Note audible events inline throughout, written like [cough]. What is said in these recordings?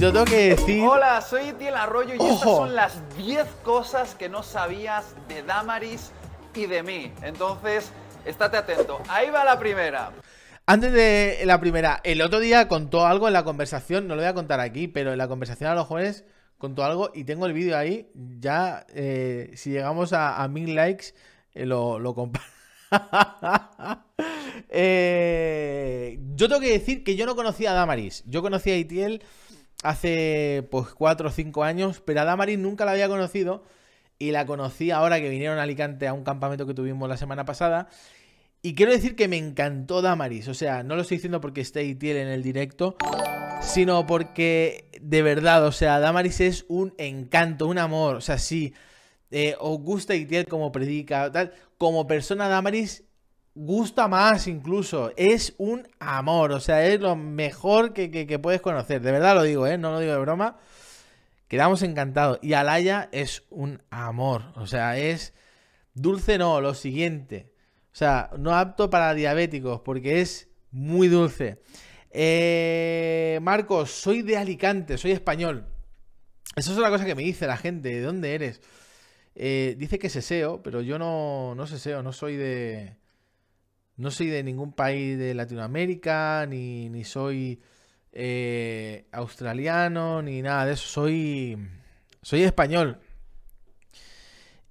yo, tengo que decir. Hola, soy Etiel Arroyo y estas son las 10 cosas que no sabías de Damaris y de mí. Entonces, estate atento. Ahí va la primera. Antes de la primera, el otro día contó algo en la conversación, no lo voy a contar aquí, pero en la conversación a los jóvenes contó algo y tengo el vídeo ahí. Ya, eh, si llegamos a, mil likes, eh, lo, comparto. [laughs] Eh, yo tengo que decir que yo no conocía a Damaris, yo conocía a Itiel hace pues 4 o 5 años, pero a Damaris nunca la había conocido y la conocí ahora que vinieron a Alicante a un campamento que tuvimos la semana pasada. Y quiero decir que me encantó Damaris, o sea, no lo estoy diciendo porque esté Itiel en el directo, sino porque de verdad, o sea, Damaris es un encanto, un amor, o sea, sí, eh, os gusta Itiel como predica, tal, como persona Damaris gusta más incluso. Es un amor, o sea, es lo mejor que, puedes conocer. De verdad lo digo, ¿eh? No lo digo de broma. Quedamos encantados. Y Alaya es un amor, o sea, es dulce no, lo siguiente. O sea, no apto para diabéticos porque es muy dulce. Eh, Marcos, soy de Alicante, soy español. Eso es una cosa que me dice la gente, ¿de dónde eres? Eh, dice que seo, pero yo no, no seseo, no soy de, no soy de ningún país de Latinoamérica, ni, soy eh, australiano, ni nada de eso. Soy, soy español.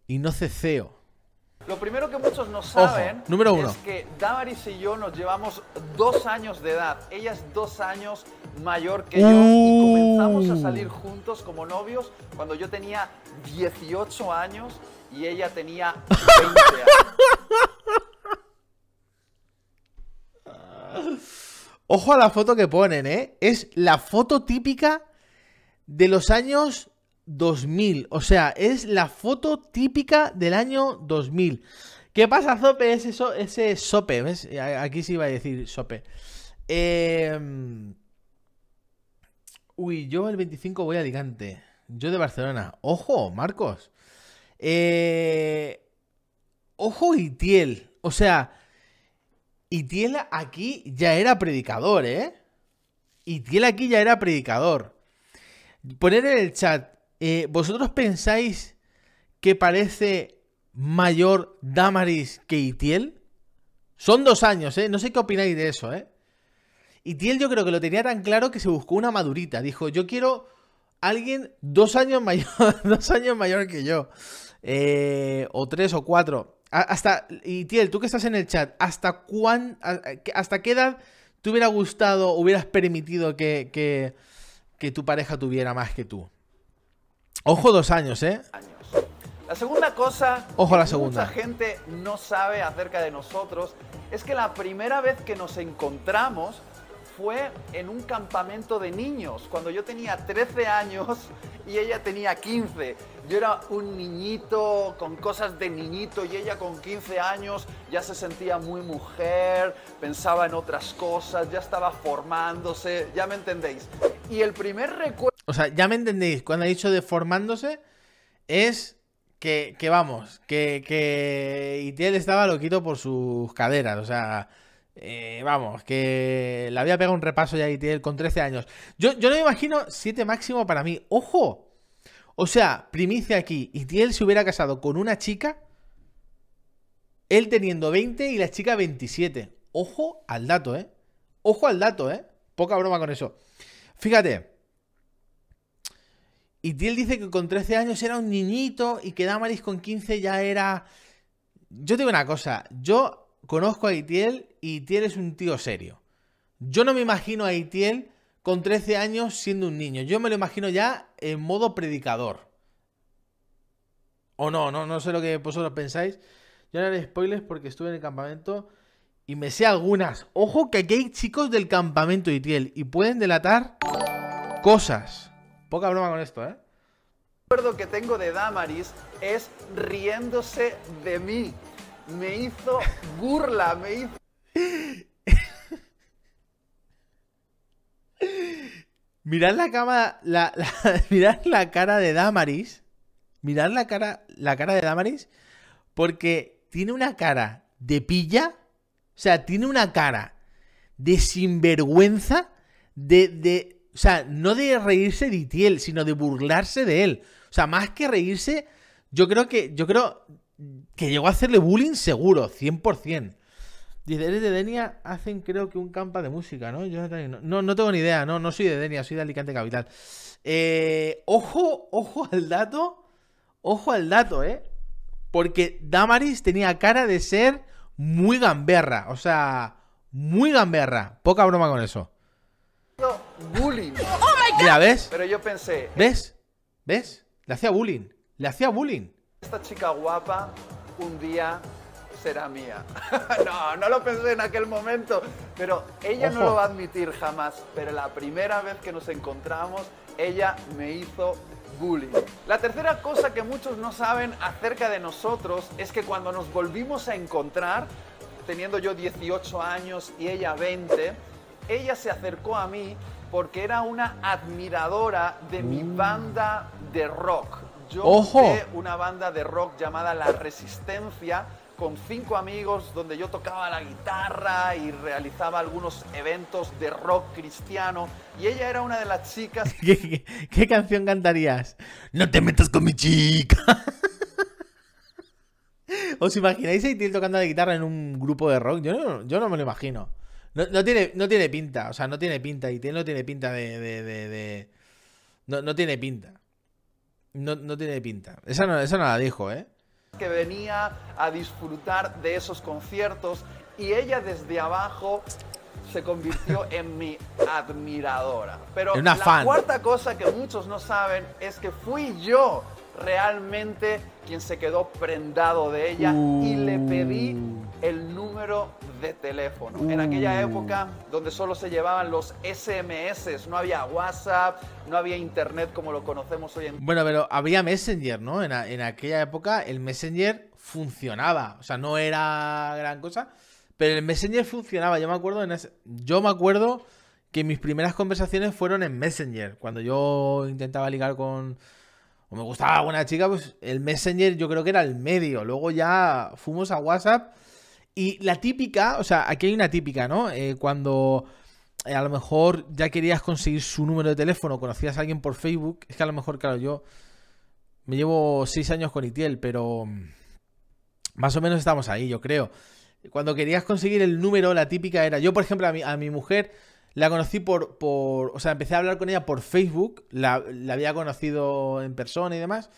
Y no ceceo. Lo primero que muchos no saben es que Damaris y yo nos llevamos dos años de edad. Ella es dos años mayor que yo y uh. comenzamos a salir juntos como novios cuando yo tenía 18 años y ella tenía 20 años. [laughs] Ojo a la foto que ponen, ¿eh? Es la foto típica de los años 2000. O sea, es la foto típica del año 2000. ¿Qué pasa, Zope? Ese, eso, ese sope, ¿ves? Aquí sí iba a decir sope. Eh... Uy, yo el 25 voy a Alicante. Yo de Barcelona. Ojo, Marcos. Eh... Ojo y tiel. O sea, y aquí ya era predicador, ¿eh? Y aquí ya era predicador. Poner en el chat, eh, ¿vosotros pensáis que parece mayor Damaris que Itiel? Son dos años, ¿eh? No sé qué opináis de eso, ¿eh? Itiel yo creo que lo tenía tan claro que se buscó una madurita. Dijo, yo quiero alguien dos años mayor, [laughs] dos años mayor que yo. Eh, o tres o cuatro. Hasta, y Tiel, tú que estás en el chat, ¿hasta, cuán, hasta qué edad te hubiera gustado, hubieras permitido que, tu pareja tuviera más que tú? Ojo, dos años, ¿eh? Años. La segunda cosa Ojo, la que segunda. mucha gente no sabe acerca de nosotros es que la primera vez que nos encontramos fue en un campamento de niños, cuando yo tenía 13 años y ella tenía 15. Yo era un niñito con cosas de niñito y ella con 15 años ya se sentía muy mujer, pensaba en otras cosas, ya estaba formándose, ya me entendéis. Y el primer recuerdo... O sea, ya me entendéis, cuando ha dicho de formándose es que, vamos, que, que estaba loquito por sus caderas, o sea... Eh, vamos, que la había pegado un repaso ya a con 13 años. Yo, yo no me imagino 7 máximo para mí. ¡Ojo! O sea, primicia aquí, Itiel se hubiera casado con una chica, él teniendo 20 y la chica 27. Ojo al dato, ¿eh? Ojo al dato, ¿eh? Poca broma con eso. Fíjate. Itiel dice que con 13 años era un niñito y que Damaris con 15 ya era... Yo te digo una cosa, yo conozco a Itiel y Itiel es un tío serio. Yo no me imagino a Itiel con 13 años siendo un niño. Yo me lo imagino ya en modo predicador. O no, no, no sé lo que vosotros pensáis. Yo no haré spoilers porque estuve en el campamento y me sé algunas. Ojo que aquí hay chicos del campamento de Itiel y pueden delatar cosas. Poca broma con esto, ¿eh? El recuerdo que tengo de Damaris es riéndose de mí. Me hizo burla, me hizo... [laughs] Mirad la la, [laughs] la cara de Damaris. Mirad la cara, la cara de Damaris. Porque tiene una cara de pilla. O sea, tiene una cara de sinvergüenza. De, O sea, no de reírse de Itiel, sino de burlarse de él. O sea, más que reírse, yo creo que. Yo creo que llegó a hacerle bullying seguro, 100% eres de Denia hacen creo que un campa de música, ¿no? Yo no, no tengo ni idea, no, no soy de Denia, soy de Alicante Capital. Eh, ojo, ojo al dato, ojo al dato, ¿eh? Porque Damaris tenía cara de ser muy gamberra, o sea, muy gamberra, poca broma con eso. Bullying. Oh Mira, ¿ves? Pero yo pensé. Eh, ¿Ves? ¿Ves? Le hacía bullying. Le hacía bullying. Esta chica guapa un día será mía. [laughs] no, no lo pensé en aquel momento, pero ella no lo va a admitir jamás, pero la primera vez que nos encontramos, ella me hizo bullying. La tercera cosa que muchos no saben acerca de nosotros es que cuando nos volvimos a encontrar, teniendo yo 18 años y ella 20, ella se acercó a mí porque era una admiradora de mi mm. banda de rock. Yo Ojo. una banda de rock llamada La Resistencia con cinco amigos donde yo tocaba la guitarra y realizaba algunos eventos de rock cristiano. Y ella era una de las chicas. [laughs] ¿Qué, canción cantarías? No te metas con mi chica. [laughs] ¿Os imagináis a Itil tocando la guitarra en un grupo de rock? Yo no, yo no me lo imagino. No, tiene, no tiene pinta, o sea, no tiene pinta. Itil no tiene pinta de. No, tiene pinta. No, tiene pinta. Esa esa no la dijo, ¿eh? que venía a disfrutar de esos conciertos y ella desde abajo se convirtió [laughs] en mi admiradora. Pero la cuarta cosa que muchos no saben es que fui yo realmente quien se quedó prendado de ella y le pedí el número de teléfono. En mm. aquella época donde solo se llevaban los SMS, no había WhatsApp, no había internet como lo conocemos hoy en día. Bueno, pero había Messenger, ¿no? En, en aquella época el Messenger funcionaba, o sea, no era gran cosa, pero el Messenger funcionaba. Yo me acuerdo yo me acuerdo que mis primeras conversaciones fueron en Messenger, cuando yo intentaba ligar con o me gustaba una chica, pues el Messenger yo creo que era el medio. Luego ya fuimos a WhatsApp y la típica, o sea, aquí hay una típica, ¿no? Eh, cuando eh, a lo mejor ya querías conseguir su número de teléfono, conocías a alguien por Facebook, es que a lo mejor, claro, yo me llevo seis años con Itiel, pero mm, más o menos estamos ahí, yo creo. Cuando querías conseguir el número, la típica era, yo por ejemplo a mi, a mi mujer la conocí por, por, o sea, empecé a hablar con ella por Facebook, la, la había conocido en persona y demás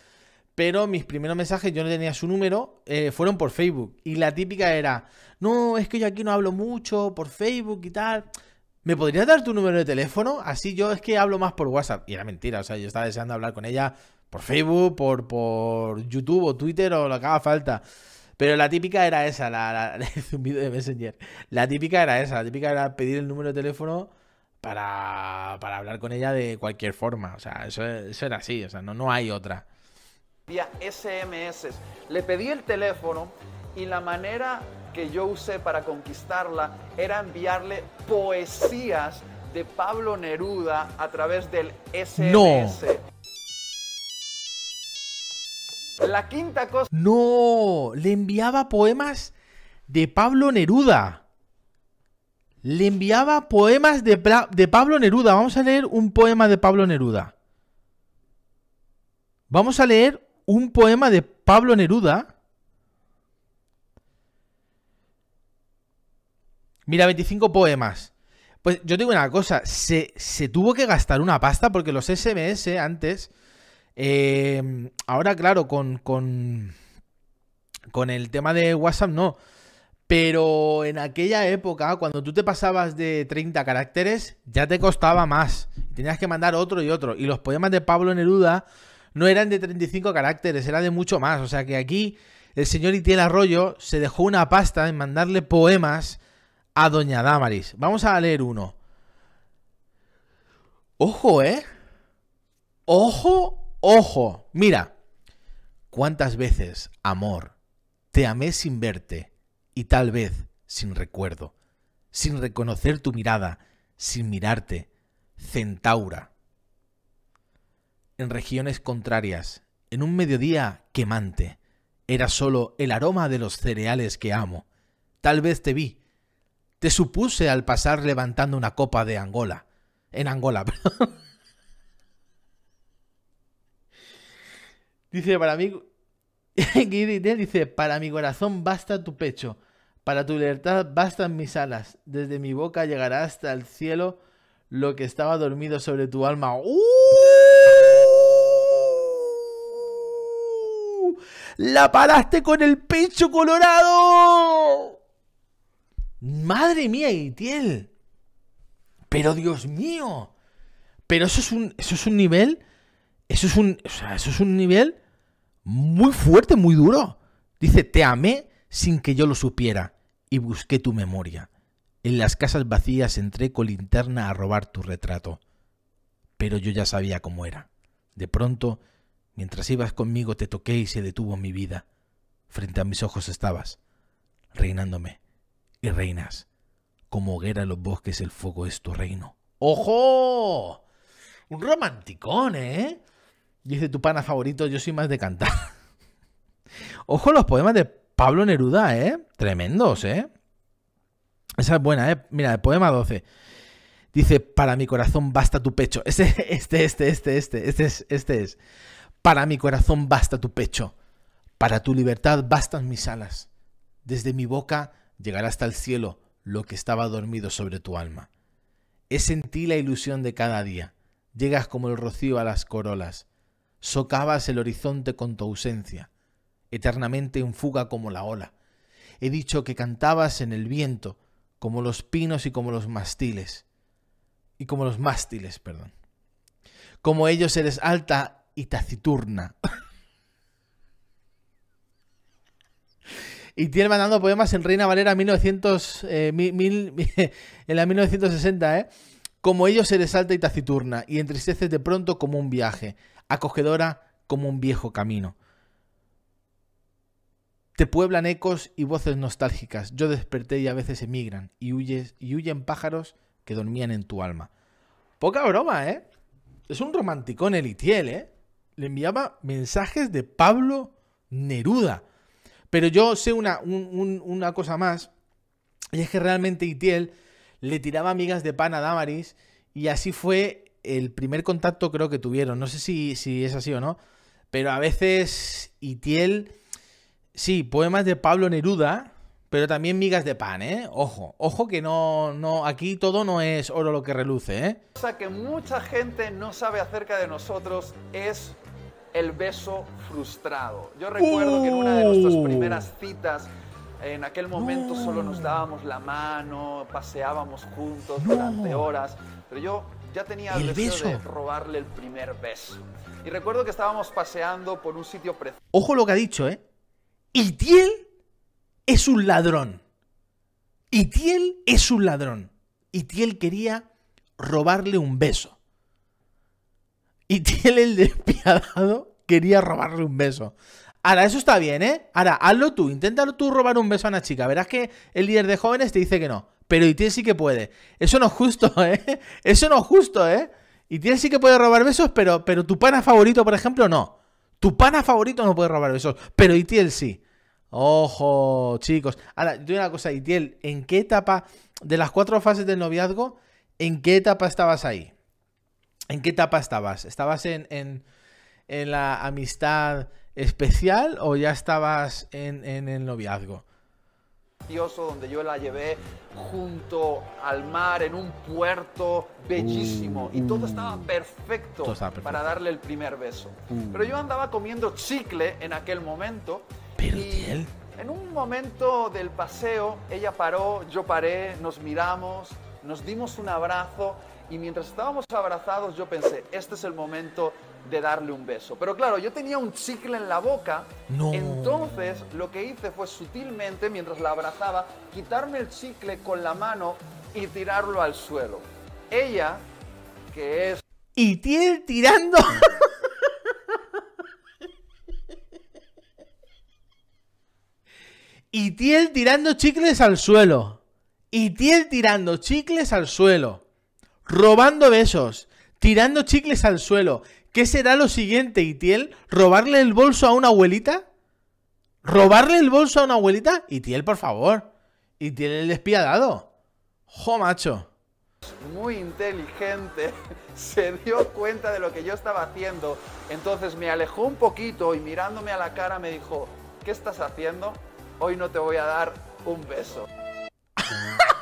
pero mis primeros mensajes, yo no tenía su número, eh, fueron por Facebook. Y la típica era, no, es que yo aquí no hablo mucho por Facebook y tal. ¿Me podrías dar tu número de teléfono? Así yo es que hablo más por WhatsApp. Y era mentira, o sea, yo estaba deseando hablar con ella por Facebook, por, por YouTube o Twitter o lo que haga falta. Pero la típica era esa, la, la, [laughs] un de Messenger. La típica era esa, la típica era pedir el número de teléfono para, hablar con ella de cualquier forma. O sea, eso, eso era así, o sea, no, no hay otra vía SMS. Le pedí el teléfono y la manera que yo usé para conquistarla era enviarle poesías de Pablo Neruda a través del SMS. No. La quinta cosa. No, le enviaba poemas de Pablo Neruda. Le enviaba poemas de, de Pablo Neruda. Vamos a leer un poema de Pablo Neruda. Vamos a leer un poema de Pablo Neruda. Mira, 25 poemas. Pues yo te digo una cosa, se, tuvo que gastar una pasta porque los SMS antes, em, ahora claro, con, con, con el tema de WhatsApp no, pero en aquella época, cuando tú te pasabas de 30 caracteres, ya te costaba más. Tenías que mandar otro y otro. Y los poemas de Pablo Neruda no eran de 35 caracteres, era de mucho más. O sea que aquí el señor Itiel Arroyo se dejó una pasta en mandarle poemas a Doña Damaris. Vamos a leer uno. Ojo, ¿eh? Ojo, ojo. Mira, ¿cuántas veces, amor, te amé sin verte y tal vez sin recuerdo, sin reconocer tu mirada, sin mirarte, centaura? en regiones contrarias, en un mediodía quemante. Era solo el aroma de los cereales que amo. Tal vez te vi. Te supuse al pasar levantando una copa de Angola. En Angola, [laughs] Dice, para mí... [laughs] dice, para mi corazón basta tu pecho. Para tu libertad bastan mis alas. Desde mi boca llegará hasta el cielo lo que estaba dormido sobre tu alma. ¡Uh! ¡La paraste con el pecho colorado! Madre mía, Itiel. Pero Dios mío. Pero eso es un, eso es un nivel. Eso es un, eso es un nivel muy fuerte, muy duro. Dice, te amé sin que yo lo supiera y busqué tu memoria. En las casas vacías entré con linterna a robar tu retrato. Pero yo ya sabía cómo era. De pronto Mientras ibas conmigo te toqué y se detuvo mi vida. Frente a mis ojos estabas, reinándome. Y reinas, como hoguera en los bosques el fuego es tu reino. ¡Ojo! Un romanticón, ¿eh? Dice tu pana favorito, yo soy más de cantar. [laughs] Ojo los poemas de Pablo Neruda, ¿eh? Tremendos, ¿eh? Esa es buena, ¿eh? Mira, el poema 12. Dice, para mi corazón basta tu pecho. Este, [laughs] este, este, este, este, este es, este es. Para mi corazón basta tu pecho, para tu libertad bastan mis alas. Desde mi boca llegará hasta el cielo lo que estaba dormido sobre tu alma. He en la ilusión de cada día. Llegas como el rocío a las corolas. socabas el horizonte con tu ausencia, eternamente en fuga como la ola. He dicho que cantabas en el viento, como los pinos y como los mástiles. Y como los mástiles, perdón. Como ellos eres alta y taciturna. y tiene mandando poemas en Reina Valera 1900, eh, [laughs] en la 1960, ¿eh? Como ellos se desalta y taciturna, y entristeces de pronto como un viaje, acogedora como un viejo camino. Te pueblan ecos y voces nostálgicas. Yo desperté y a veces emigran y, huyes, y huyen pájaros que dormían en tu alma. Poca broma, ¿eh? Es un romanticón el Itiel, ¿eh? le enviaba mensajes de Pablo Neruda. Pero yo sé una, una cosa más, y es que realmente Itiel le tiraba migas de pan a Damaris, y así fue el primer contacto creo que tuvieron. No sé si, si es así o no, pero a veces Itiel, sí, poemas de Pablo Neruda, pero también migas de pan, ¿eh? Ojo, ojo que no, no, aquí todo no es oro lo que reluce, ¿eh? Cosa que mucha gente no sabe acerca de nosotros es el beso frustrado. Yo recuerdo que en una de nuestras uh. primeras citas, en aquel momento solo nos dábamos la mano, paseábamos juntos durante horas, pero yo ya tenía el, deseo de robarle el primer beso. Y recuerdo que estábamos paseando por un sitio precioso. Ojo lo que ha dicho, ¿eh? Y Tiel es un ladrón. Itiel es un ladrón. Itiel quería robarle un beso. Y [laughs] tiene el despiadado quería robarle un beso. Ahora, eso está bien, ¿eh? Ahora, hazlo tú, inténtalo tú robar un beso a una chica. Verás que el líder de jóvenes te dice que no. Pero Itiel sí que puede. Eso no es justo, [laughs] ¿eh? Eso no es justo, ¿eh? Itiel sí que puede robar besos, pero, pero tu pana favorito, por ejemplo, no. Tu pana favorito no puede robar besos, pero Itiel sí. Ojo, chicos. Ahora, yo una cosa, Itiel, ¿en qué etapa de las cuatro fases del noviazgo, en qué etapa estabas ahí? ¿En qué etapa estabas? ¿Estabas en, en, en la amistad especial o ya estabas en, en el noviazgo? donde yo la llevé junto al mar en un puerto bellísimo y todo uh. estaba, perfecto, para darle el primer beso. Uh. Pero yo andaba comiendo chicle en aquel momento. Pero y en un momento del paseo ella paró, yo paré, nos miramos, nos dimos un abrazo y mientras estábamos abrazados yo pensé, este es el momento de darle un beso. Pero claro, yo tenía un chicle en la boca, entonces lo que hice fue sutilmente, mientras la abrazaba, quitarme el chicle con la mano y tirarlo al suelo. Ella, que es... Y tiene tirando... Y tiel tirando chicles al suelo. Y tiel tirando chicles al suelo robando besos, tirando chicles al suelo. ¿Qué será lo siguiente, Itiel? ¿Robarle el bolso a una abuelita? ¿Robarle el bolso a una abuelita? Itiel, por favor. Itiel el despiadado. Jo, macho. Muy inteligente. [laughs] Se dio cuenta de lo que yo estaba haciendo. Entonces me alejó un poquito y mirándome a la cara me dijo, ¿qué estás haciendo? Hoy no te voy a dar un beso. [laughs]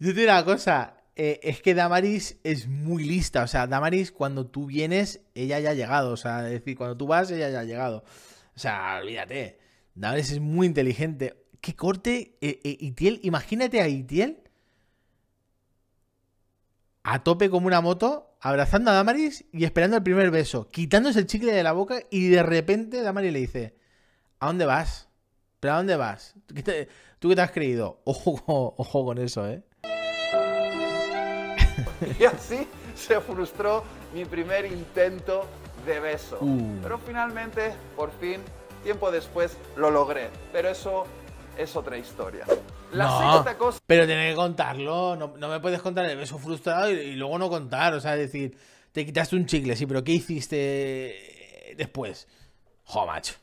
Yo te digo una cosa, eh, es que Damaris es muy lista. O sea, Damaris, cuando tú vienes, ella ya ha llegado. O sea, es decir, cuando tú vas, ella ya ha llegado. O sea, olvídate. Damaris es muy inteligente. Qué corte, eh, eh, Itiel. Imagínate a Itiel a tope como una moto, abrazando a Damaris y esperando el primer beso, quitándose el chicle de la boca y de repente Damaris le dice: ¿A dónde vas? ¿Pero a dónde vas? ¿Tú qué te, has creído? [laughs] Ojo, ojo con eso, ¿eh? [laughs] y así se frustró mi primer intento de beso. Uh. Pero finalmente, por fin, tiempo después, lo logré. Pero eso es otra historia. La no, cosa... Pero tiene que contarlo. No, no, me puedes contar el beso frustrado y, luego no contar. O sea, decir, te quitaste un chicle, sí, pero ¿qué hiciste después? Jo, macho.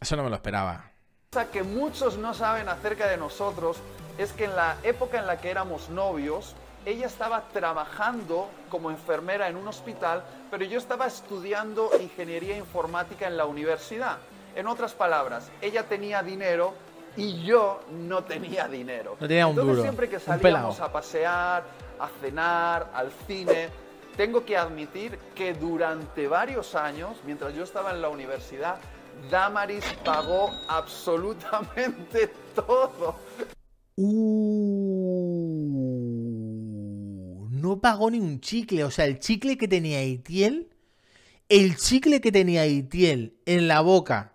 Eso no me lo esperaba. cosa que muchos no saben acerca de nosotros es que en la época en la que éramos novios, ella estaba trabajando como enfermera en un hospital, pero yo estaba estudiando ingeniería informática en la universidad. En otras palabras, ella tenía dinero y yo no tenía dinero. No tenía un Entonces, duro, siempre que salíamos a pasear, a cenar, al cine, tengo que admitir que durante varios años, mientras yo estaba en la universidad, Damaris pagó absolutamente [laughs] todo. Uh no pagó ni un chicle. O sea, el chicle que tenía Itiel, el chicle que tenía Itiel en la boca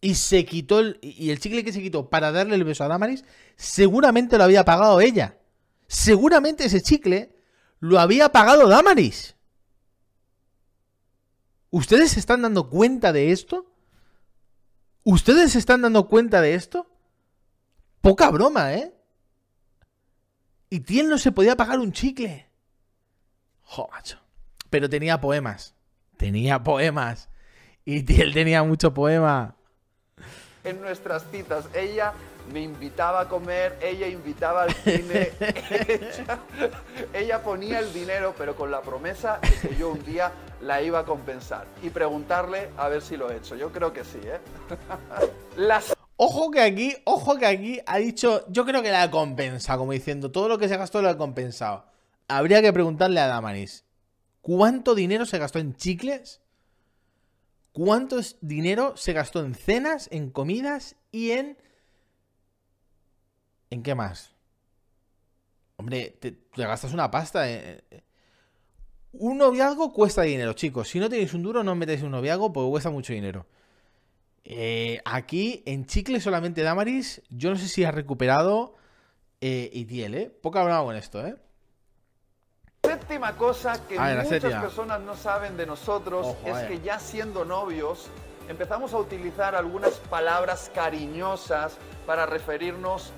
y se quitó, el, y el chicle que se quitó para darle el beso a Damaris, seguramente lo había pagado ella. Seguramente ese chicle lo había pagado Damaris. ¿Ustedes se están dando cuenta de esto? ¿Ustedes se están dando cuenta de esto? Poca broma, ¿eh? Y Tiel no se podía pagar un chicle. Jo, Pero tenía poemas. Tenía poemas. Y Tiel tenía mucho poema. En nuestras citas, ella me invitaba a comer, ella invitaba al cine, [laughs] ella, ella, ponía el dinero, pero con la promesa de que yo un día la iba a compensar y preguntarle a ver si lo he hecho. Yo creo que sí, ¿eh? [laughs] Las Ojo que aquí, ojo que aquí ha dicho, yo creo que la compensa, como diciendo, todo lo que se gastó lo ha compensado. Habría que preguntarle a Damaris, ¿cuánto dinero se gastó en chicles? ¿Cuánto dinero se gastó en cenas, en comidas y en... ¿En qué más? Hombre, te, gastas una pasta. Eh, eh. Un noviazgo cuesta dinero, chicos. Si no tenéis un duro, no metéis un noviazgo porque cuesta mucho dinero. Eh, aquí en Chicle solamente Damaris, yo no sé si ha recuperado eh, Itiel, ¿eh? Poco con esto, ¿eh? Séptima cosa que muchas personas no saben de nosotros es eh. que ya siendo novios empezamos a utilizar algunas palabras cariñosas para referirnos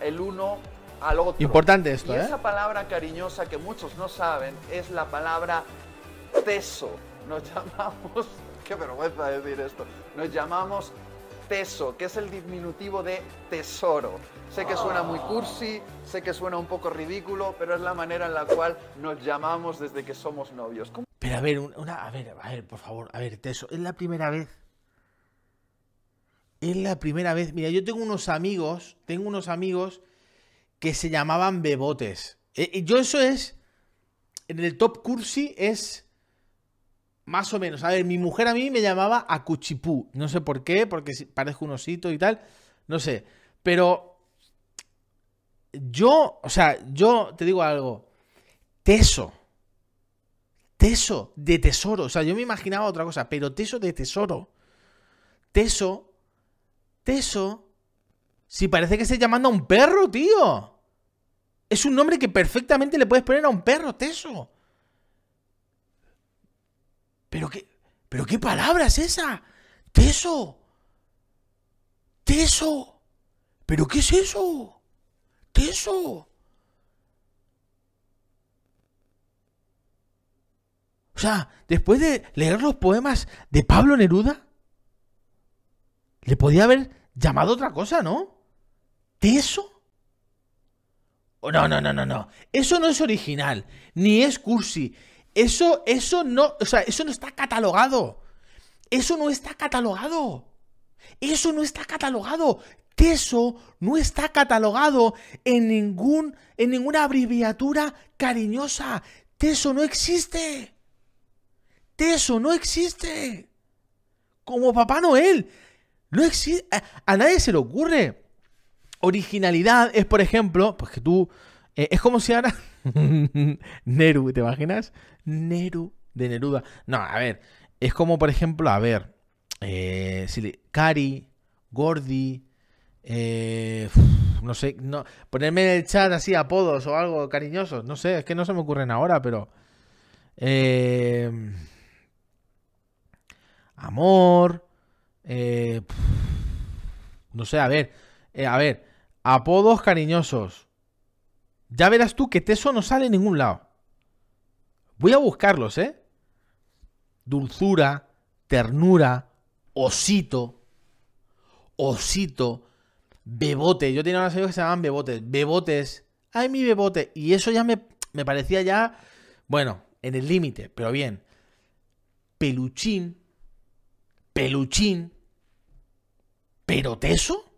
el uno al otro. Importante esto, y ¿eh? Esa palabra cariñosa que muchos no saben es la palabra teso. Nos [laughs] llamamos, qué vergüenza decir esto, nos llamamos teso, que es el diminutivo de tesoro. Sé que suena muy cursi, sé que suena un poco ridículo, pero es la manera en la cual nos llamamos desde que somos novios. Pero a ver, una, a ver, a ver, por favor, a ver, teso, es la primera vez. Es la primera vez. Mira, yo tengo unos amigos, tengo unos amigos que se llamaban bebotes. Eh, yo eso es, en el top cursi es más o menos. A ver, mi mujer a mí me llamaba Acuchipú. No sé por qué, porque parezco un osito y tal. No sé. Pero yo, o sea, yo te digo algo. Teso. Teso de tesoro. O sea, yo me imaginaba otra cosa, pero teso de tesoro. Teso. Teso. Si parece que esté llamando a un perro, tío. Es un nombre que perfectamente le puedes poner a un perro, teso. ¿Pero qué, pero qué palabra es esa? ¿Teso? ¿Teso? ¿Pero qué es eso? ¿Teso? O sea, después de leer los poemas de Pablo Neruda, le podía haber llamado otra cosa, ¿no? ¿Teso? No, no, no, no, no. Eso no es original, ni es cursi, eso, eso no, o sea, eso no está catalogado. Eso no está catalogado. Eso no está catalogado. Teso no está catalogado en, ningún, en ninguna abreviatura cariñosa. Teso no existe. Teso no existe. Como Papá Noel. No existe. A, nadie se le ocurre. Originalidad es, por ejemplo, pues que tú. Eh, es como si ahora. [laughs] [laughs] Neru, ¿te imaginas? Neru de Neruda. No, a ver, es como por ejemplo, a ver, Cari, eh, Gordi, eh, no sé, no, ponerme en el chat así apodos o algo cariñosos, no sé, es que no se me ocurren ahora, pero... Eh, amor, no sé, a ver, a ver, apodos cariñosos. Ya verás tú que Teso no sale en ningún lado. Voy a buscarlos, ¿eh? Dulzura, ternura, osito, osito, bebote. Yo tenía unos amigos que se llamaban bebotes. Bebotes. ¡Ay, mi bebote! Y eso ya me, me parecía ya, bueno, en el límite, pero bien. Peluchín, peluchín, pero teso,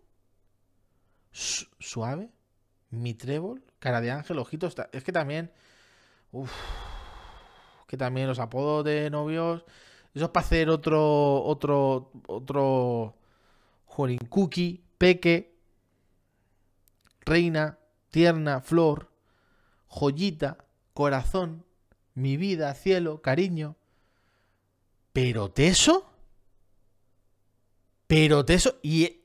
suave. Mi trébol, cara de ángel, ojitos. Es que también. Uf, que también los apodos de novios. Eso es para hacer otro. Otro. Otro. Jorinkuki, Cookie, Peque. Reina, Tierna, Flor. Joyita, Corazón. Mi vida, cielo, cariño. ¿Pero teso? ¿Pero teso? ¿Y e-,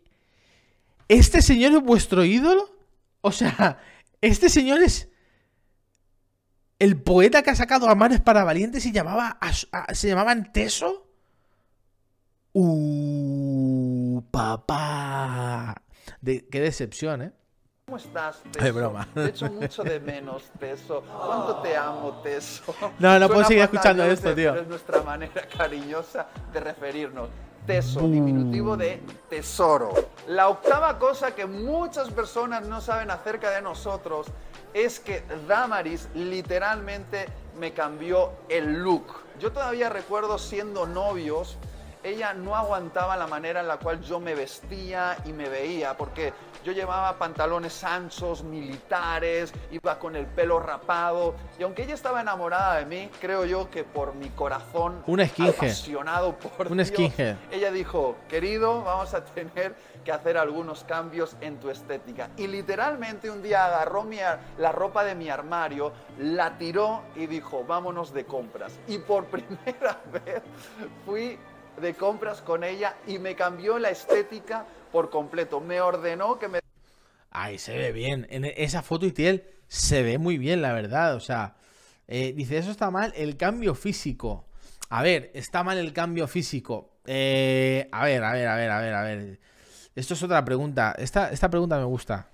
este señor es vuestro ídolo? O sea, este señor es el poeta que ha sacado a Manes para valientes y llamaba se llamaban Teso. Uh, papá. De, qué decepción, ¿eh? ¿Cómo estás, Teso? Es broma. Te echo mucho de menos, Teso. ¿Cuánto te amo, Teso? No, no puedo seguir escuchando esto, tío. es nuestra manera cariñosa de referirnos teso, diminutivo de tesoro. La octava cosa que muchas personas no saben acerca de nosotros es que Damaris literalmente me cambió el look. Yo todavía recuerdo siendo novios, ella no aguantaba la manera en la cual yo me vestía y me veía, porque yo llevaba pantalones anchos, militares, iba con el pelo rapado. Y aunque ella estaba enamorada de mí, creo yo que por mi corazón un apasionado por un Dios, ella dijo, querido, vamos a tener que hacer algunos cambios en tu estética. Y literalmente un día agarró mi, la ropa de mi armario, la tiró y dijo, vámonos de compras. Y por [laughs] primera vez fui de compras con ella y me cambió la estética por completo. Me ordenó que me... ay se ve bien. En esa foto, y Itiel, se ve muy bien, la verdad. O sea, dice, eso está mal, el cambio físico. A ver, está mal el cambio físico. a ver, a ver, a ver, a ver, a ver. Esto es otra pregunta. Esta, esta pregunta me gusta.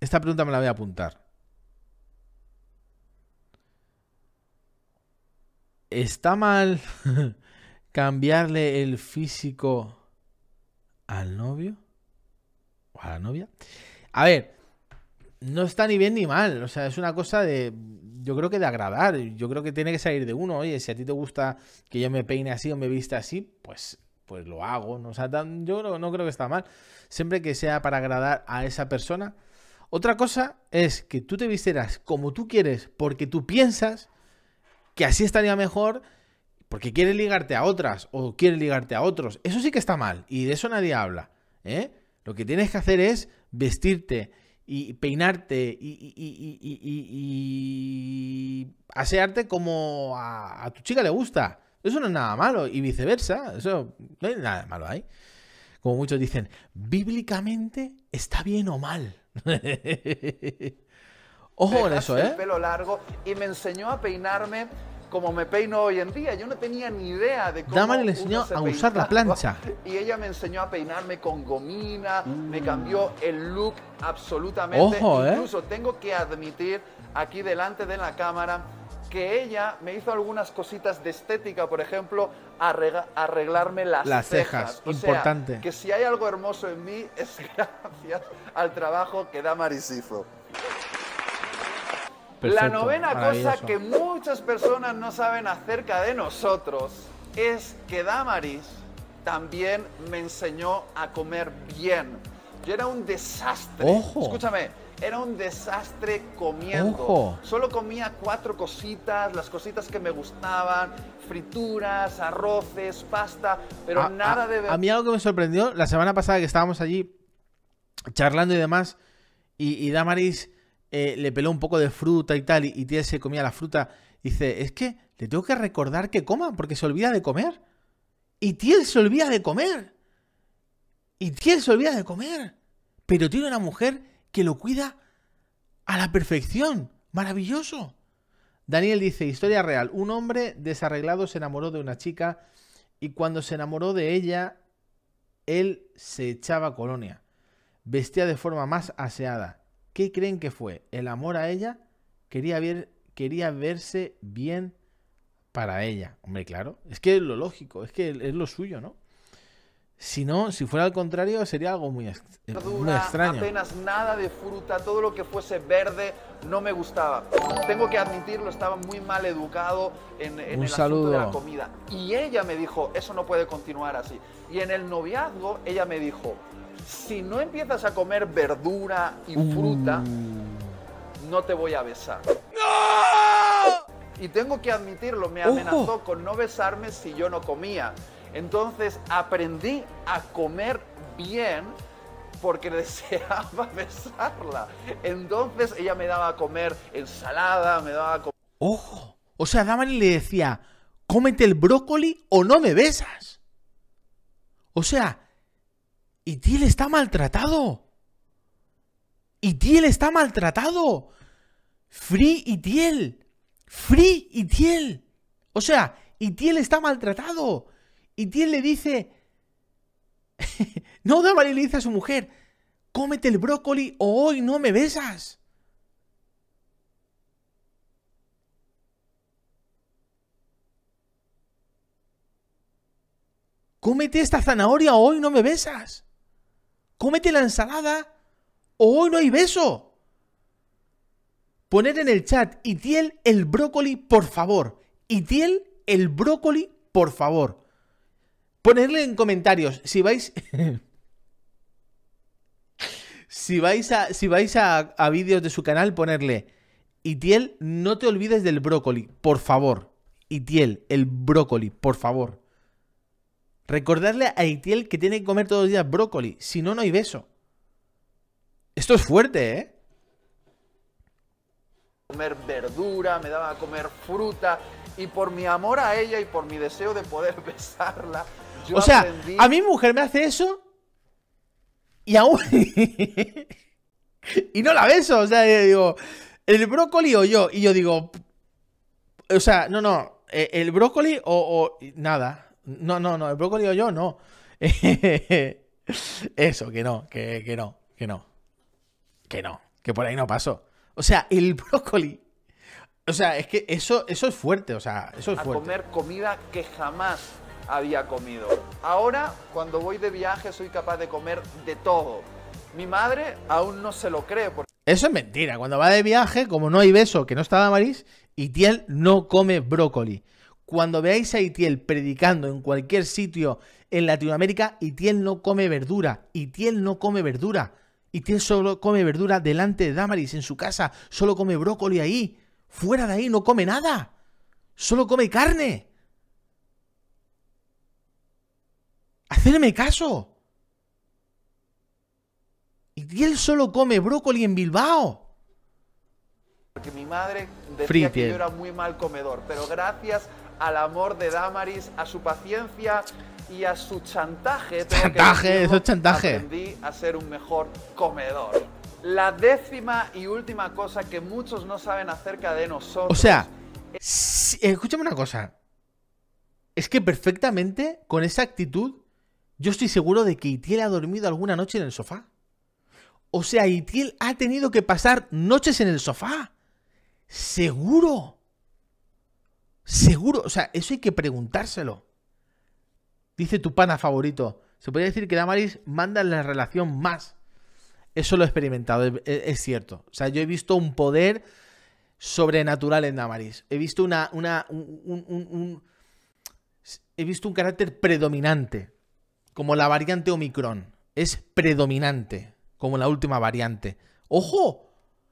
Esta pregunta me la voy a apuntar. ¿Está mal cambiarle el físico al novio o a la novia. A ver, no está ni bien ni mal. O sea, es una cosa de. Yo creo que de agradar. Yo creo que tiene que salir de uno. Oye, si a ti te gusta que yo me peine así o me viste así, pues, pues lo hago. ¿no? O sea, yo no, creo que está mal. Siempre que sea para agradar a esa persona. Otra cosa es que tú te visteras como tú quieres porque tú piensas que así estaría mejor porque quiere ligarte a otras o quiere ligarte a otros. Eso sí que está mal y de eso nadie habla. ¿eh? Lo que tienes que hacer es vestirte y peinarte y, asearte como a, tu chica le gusta. Eso no es nada malo y viceversa. Eso no hay nada malo ahí. Como muchos dicen, bíblicamente está bien o mal. [laughs] Ojo con eso, ¿eh? pelo largo y me enseñó a peinarme como me peino hoy en día. Yo no tenía ni idea de cómo. Damari le enseñó a usar la plancha. Y ella me enseñó a peinarme con gomina, me cambió el look absolutamente. ¿eh? Incluso tengo que admitir aquí delante de la cámara que ella me hizo algunas cositas de estética, por ejemplo, arreglarme las, las cejas. importante. que si hay algo hermoso en mí es [laughs] gracias al trabajo que Damaris hizo la novena cosa que muchas personas no saben acerca de nosotros es que Damaris también me enseñó a comer bien. Yo era un desastre. Escúchame, era un desastre comiendo. Solo comía cuatro cositas, las cositas que me gustaban, frituras, arroces, pasta, pero nada de... A mí algo que me sorprendió, la semana pasada que estábamos allí charlando y demás, y Damaris eh, le peló un poco de fruta y tal, y, Tiel se comía la fruta, dice, es que le tengo que recordar que coma, porque se olvida de comer. Y Tiel se olvida de comer. Y Tiel se olvida de comer. Pero tiene una mujer que lo cuida a la perfección. Maravilloso. Daniel dice, historia real. Un hombre desarreglado se enamoró de una chica y cuando se enamoró de ella, él se echaba colonia. Vestía de forma más aseada. ¿Qué creen que fue? ¿El amor a ella? ¿Quería, ver, quería verse bien para ella? Hombre, claro. Es que es lo lógico, es que es lo suyo, ¿no? Si no, si fuera al contrario, sería algo muy, eh, extraño. Apenas nada de fruta, todo lo que fuese verde no me gustaba. Tengo que admitirlo, estaba muy mal educado en, el de la comida. Y ella me dijo, eso no puede continuar así. Y en el noviazgo, ella me dijo, si no empiezas a comer verdura y fruta, mm. no te voy a besar. ¡No! Y tengo que admitirlo, me amenazó con no besarme si yo no comía. Entonces aprendí a comer bien porque [laughs] deseaba besarla. Entonces ella me daba a comer ensalada, me daba a comer... ¡Ojo! O sea, Daban le decía, cómete el brócoli o no me besas. O sea, y Tiel está maltratado. Y Tiel está maltratado. Free tiel. Free tiel. O sea, y tiel está maltratado. Y tiel le dice... [laughs] no, Damari le dice a su mujer, cómete el brócoli o hoy no me besas. Cómete esta zanahoria o hoy no me besas cómete la ensalada o hoy no hay beso. Poner en el chat, Itiel el brócoli, por favor. Itiel el brócoli, por favor. Ponerle en comentarios, si vais... [laughs] si vais a, si vais a, a vídeos de su canal, ponerle, Itiel, no te olvides del brócoli, por favor. Itiel, el brócoli, por favor. Recordarle a Itiel que tiene que comer todos los días brócoli, si no, no hay beso. Esto es fuerte, ¿eh? comer verdura, me daba a comer fruta y por mi amor a ella y por mi deseo de poder [laughs] besarla. o sea, a mi mujer me hace eso y aún... [laughs] y no la beso, o sea, yo digo, el brócoli o yo, y yo digo, o sea, no, no, eh, el brócoli o, o nada. No, no, no, el brócoli o yo no. [laughs] Eso, que no, que, que no, que no. Que no, que por ahí no pasó. O sea, el [laughs] brócoli. O sea, es que eso, eso es fuerte, o sea, eso es fuerte. A comer comida que jamás había comido. Ahora, cuando voy de viaje, soy capaz de comer de todo. Mi madre aún no se lo cree. Porque... Eso es mentira. Cuando va de viaje, como no hay beso, que no está y Tiel no come brócoli. Cuando veáis a Itiel predicando en cualquier sitio en Latinoamérica, Itiel no come verdura. Itiel no come verdura. Itiel solo come verdura delante de Damaris en su casa. Solo come brócoli ahí. Fuera de ahí no come nada. Solo come carne. Hacerme caso. Itiel solo come brócoli en Bilbao. Porque mi madre decía que yo era muy mal comedor, pero gracias al amor de Damaris, a su paciencia y a su chantaje. Chantaje, eso es chantaje. Aprendí a ser un mejor comedor. La décima y última cosa que muchos no saben acerca de nosotros. O sea, escúchame una cosa. Es que perfectamente, con esa actitud, yo estoy seguro de que Itiel ha dormido alguna noche en el sofá. O sea, Itiel ha tenido que pasar noches en el sofá. Seguro. Seguro, o sea, eso hay que preguntárselo. Dice tu pana favorito. Se podría decir que Damaris manda en la relación más. Eso lo he experimentado, es, cierto. O sea, yo he visto un poder sobrenatural en Damaris. He visto una. una un, he visto un carácter predominante. Como la variante Omicron. Es predominante. Como la última variante. ¡Ojo!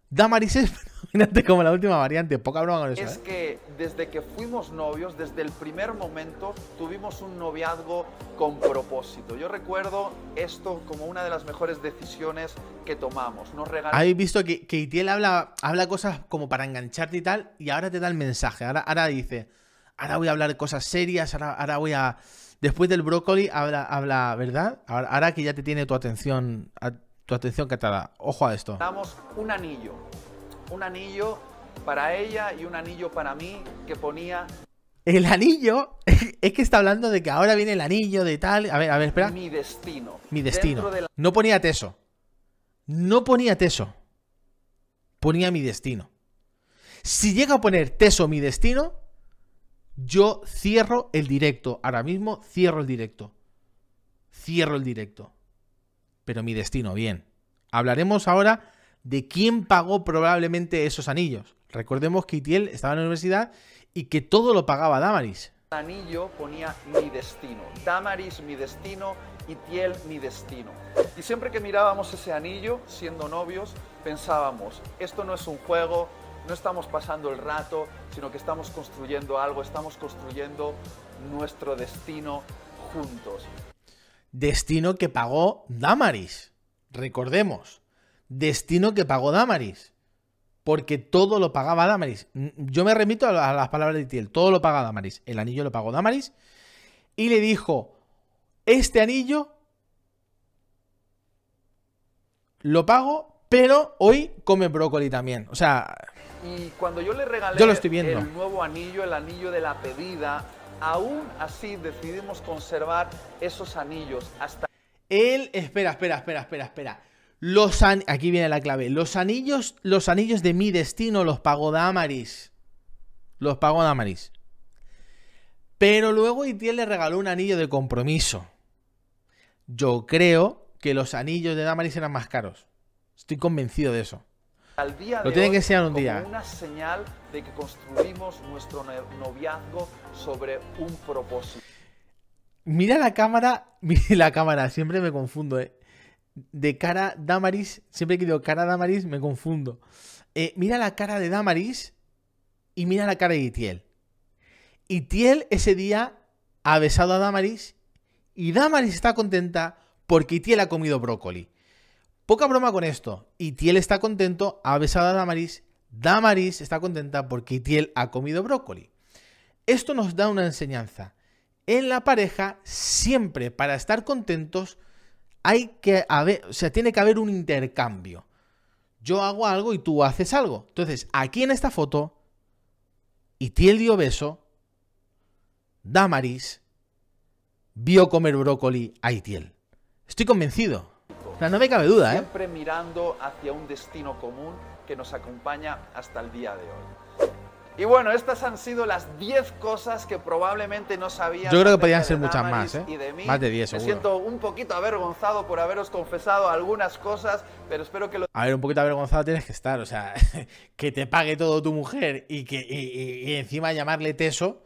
Damaris es imagínate como la última variante, poca broma con eso. Es ¿eh? que desde que fuimos novios, desde el primer momento, tuvimos un noviazgo con propósito. Yo recuerdo esto como una de las mejores decisiones que tomamos. Nos Habéis visto que, que Itiel habla, habla cosas como para engancharte y tal, y ahora te da el mensaje. Ahora, ahora dice, ahora voy a hablar cosas serias, ahora, voy a... Después del brócoli habla, habla ¿verdad? Ahora, que ya te tiene tu atención, tu atención que Ojo a esto. Damos un anillo un anillo para ella y un anillo para mí que ponía... El anillo, [laughs] es que está hablando de que ahora viene el anillo de tal... A ver, a ver, espera. Mi destino. Mi destino. No ponía teso. No ponía teso. Ponía mi destino. Si llega a poner teso mi destino, yo cierro el directo. Ahora mismo cierro el directo. Cierro el directo. Pero mi destino, bien. Hablaremos ahora de quién pagó probablemente esos anillos. Recordemos que Itiel estaba en la universidad y que todo lo pagaba Damaris. Anillo ponía mi destino, Damaris mi destino, Itiel mi destino. Y siempre que mirábamos ese anillo, siendo novios, pensábamos, esto no es un juego, no estamos pasando el rato, sino que estamos construyendo algo, estamos construyendo nuestro destino juntos. Destino que pagó Damaris, recordemos destino que pagó Damaris. Porque todo lo pagaba Damaris. Yo me remito a las palabras de Tiel. Todo lo paga Damaris. El anillo lo pagó Damaris. Y le dijo, este anillo lo pago, pero hoy come brócoli también. O sea... Y cuando yo le regalé lo estoy viendo. el nuevo anillo, el anillo de la pedida, aún así decidimos conservar esos anillos hasta... Él, espera, espera, espera, espera, espera. Los Aquí viene la clave. Los anillos, los anillos de mi destino los pagó Damaris. Los pagó Damaris. Pero luego Itiel le regaló un anillo de compromiso. Yo creo que los anillos de Damaris eran más caros. Estoy convencido de eso. Al día Lo tienen que enseñar un día. Una señal de que construimos nuestro noviazgo sobre un propósito. Mira la cámara, [laughs] mira la cámara, siempre me confundo, ¿eh? de cara Damaris, siempre que digo cara Damaris me confundo. Eh, mira la cara de Damaris y mira la cara de Itiel. Itiel ese día ha besado a Damaris y Damaris está contenta porque Itiel ha comido brócoli. Poca broma con esto. Itiel está contento, ha besado a Damaris. Damaris está contenta porque Itiel ha comido brócoli. Esto nos da una enseñanza. En la pareja, siempre para estar contentos, hay que haber, o sea, tiene que haber un intercambio. Yo hago algo y tú haces algo. Entonces, aquí en esta foto, dio Beso, Damaris, vio comer brócoli a Itiel. Estoy convencido. O sea, no me cabe duda, ¿eh? Siempre mirando hacia un destino común que nos acompaña hasta el día de hoy. Y bueno, estas han sido las 10 cosas que probablemente no sabía... Yo creo que podían ser muchas más, ¿eh? Más de 10, seguro. Me siento un poquito avergonzado por haberos confesado algunas cosas, pero espero que lo. A ver, un poquito avergonzado tienes que estar, o sea, [laughs] que te pague todo tu mujer y que y encima llamarle teso